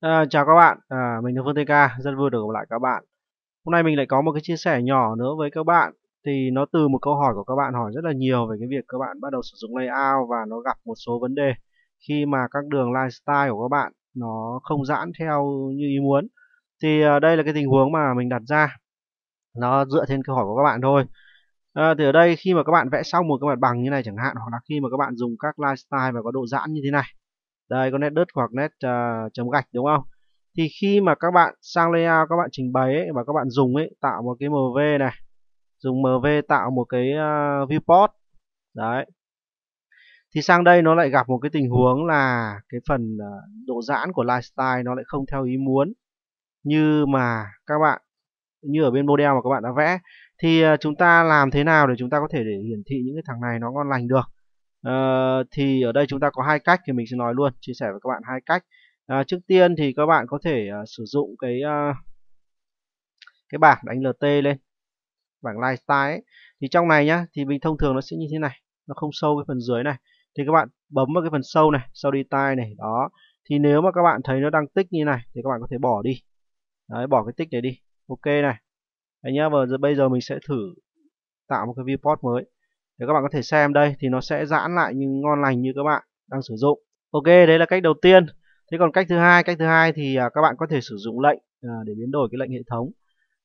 À, chào các bạn, à, mình là Phương TK, rất vui được gặp lại các bạn. Hôm nay mình lại có một cái chia sẻ nhỏ nữa với các bạn. Thì nó từ một câu hỏi của các bạn hỏi rất là nhiều về cái việc các bạn bắt đầu sử dụng layout và nó gặp một số vấn đề khi mà các đường lifestyle của các bạn nó không giãn theo như ý muốn. Thì à, đây là cái tình huống mà mình đặt ra. Nó dựa trên câu hỏi của các bạn thôi. À, thì ở đây khi mà các bạn vẽ xong một cái mặt bằng như này chẳng hạn hoặc là khi mà các bạn dùng các lifestyle và có độ giãn như thế này đây có nét đứt hoặc nét uh, chấm gạch đúng không thì khi mà các bạn sang layout các bạn trình bày ấy, và các bạn dùng ấy tạo một cái mv này dùng mv tạo một cái uh, viewport đấy thì sang đây nó lại gặp một cái tình huống là cái phần uh, độ giãn của lifestyle nó lại không theo ý muốn như mà các bạn như ở bên model mà các bạn đã vẽ thì uh, chúng ta làm thế nào để chúng ta có thể để hiển thị những cái thằng này nó ngon lành được Ờ, thì ở đây chúng ta có hai cách thì mình sẽ nói luôn chia sẻ với các bạn hai cách uh, trước tiên thì các bạn có thể uh, sử dụng cái uh, cái bảng đánh LT lên bảng lifestyle ấy. thì trong này nhá thì mình thông thường nó sẽ như thế này nó không sâu cái phần dưới này thì các bạn bấm vào cái phần sâu này sau đi tai này đó thì nếu mà các bạn thấy nó đang tích như này thì các bạn có thể bỏ đi đấy bỏ cái tích này đi ok này đấy nhá và bây giờ mình sẽ thử tạo một cái viewport mới để các bạn có thể xem đây thì nó sẽ giãn lại như ngon lành như các bạn đang sử dụng ok đấy là cách đầu tiên thế còn cách thứ hai cách thứ hai thì à, các bạn có thể sử dụng lệnh à, để biến đổi cái lệnh hệ thống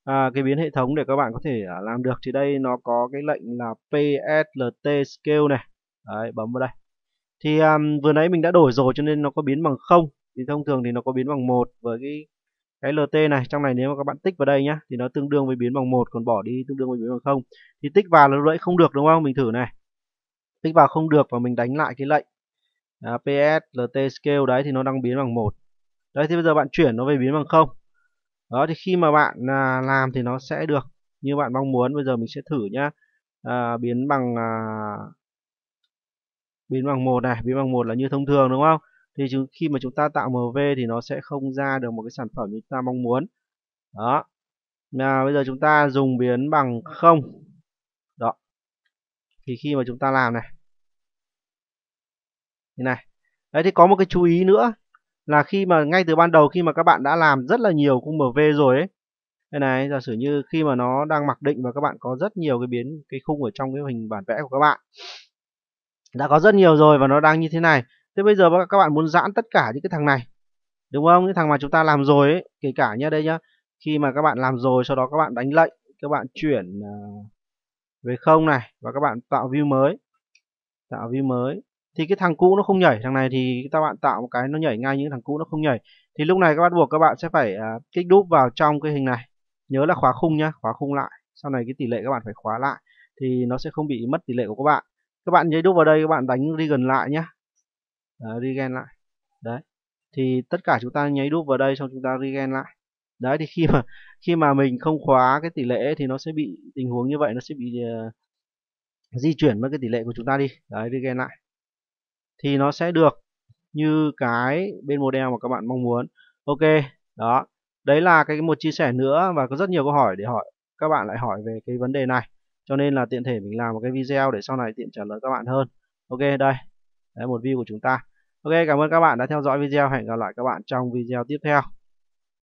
à, cái biến hệ thống để các bạn có thể à, làm được thì đây nó có cái lệnh là pslt scale này đấy bấm vào đây thì um, vừa nãy mình đã đổi rồi cho nên nó có biến bằng không thì thông thường thì nó có biến bằng một với cái cái LT này trong này nếu mà các bạn tích vào đây nhá thì nó tương đương với biến bằng một còn bỏ đi tương đương với biến bằng không thì tích vào là lỗi không được đúng không mình thử này tích vào không được và mình đánh lại cái lệnh à, PS LT scale đấy thì nó đang biến bằng một đấy thì bây giờ bạn chuyển nó về biến bằng không đó thì khi mà bạn à, làm thì nó sẽ được như bạn mong muốn bây giờ mình sẽ thử nhá à, biến bằng à, biến bằng một này biến bằng một là như thông thường đúng không thì khi mà chúng ta tạo MV thì nó sẽ không ra được một cái sản phẩm như ta mong muốn đó là bây giờ chúng ta dùng biến bằng không đó thì khi mà chúng ta làm này như này đấy thì có một cái chú ý nữa là khi mà ngay từ ban đầu khi mà các bạn đã làm rất là nhiều cung MV rồi ấy đây này giả sử như khi mà nó đang mặc định và các bạn có rất nhiều cái biến cái khung ở trong cái hình bản vẽ của các bạn đã có rất nhiều rồi và nó đang như thế này thế bây giờ các bạn muốn giãn tất cả những cái thằng này đúng không những thằng mà chúng ta làm rồi ấy, kể cả nhá đây nhá khi mà các bạn làm rồi sau đó các bạn đánh lệnh các bạn chuyển à, về không này và các bạn tạo view mới tạo view mới thì cái thằng cũ nó không nhảy thằng này thì các bạn tạo một cái nó nhảy ngay những thằng cũ nó không nhảy thì lúc này các bạn buộc các bạn sẽ phải à, kích đúp vào trong cái hình này nhớ là khóa khung nhá khóa khung lại sau này cái tỷ lệ các bạn phải khóa lại thì nó sẽ không bị mất tỷ lệ của các bạn các bạn nhớ đúp vào đây các bạn đánh đi gần lại nhá Ờ, regen lại. Đấy. Thì tất cả chúng ta nháy đúp vào đây xong chúng ta regen lại. Đấy thì khi mà khi mà mình không khóa cái tỷ lệ thì nó sẽ bị tình huống như vậy nó sẽ bị uh, di chuyển mất cái tỷ lệ của chúng ta đi. Đấy regen lại. Thì nó sẽ được như cái bên model mà các bạn mong muốn. Ok, đó. Đấy là cái một chia sẻ nữa và có rất nhiều câu hỏi để hỏi các bạn lại hỏi về cái vấn đề này. Cho nên là tiện thể mình làm một cái video để sau này tiện trả lời các bạn hơn. Ok, đây, Đấy, một view của chúng ta. Ok, cảm ơn các bạn đã theo dõi video. Hẹn gặp lại các bạn trong video tiếp theo.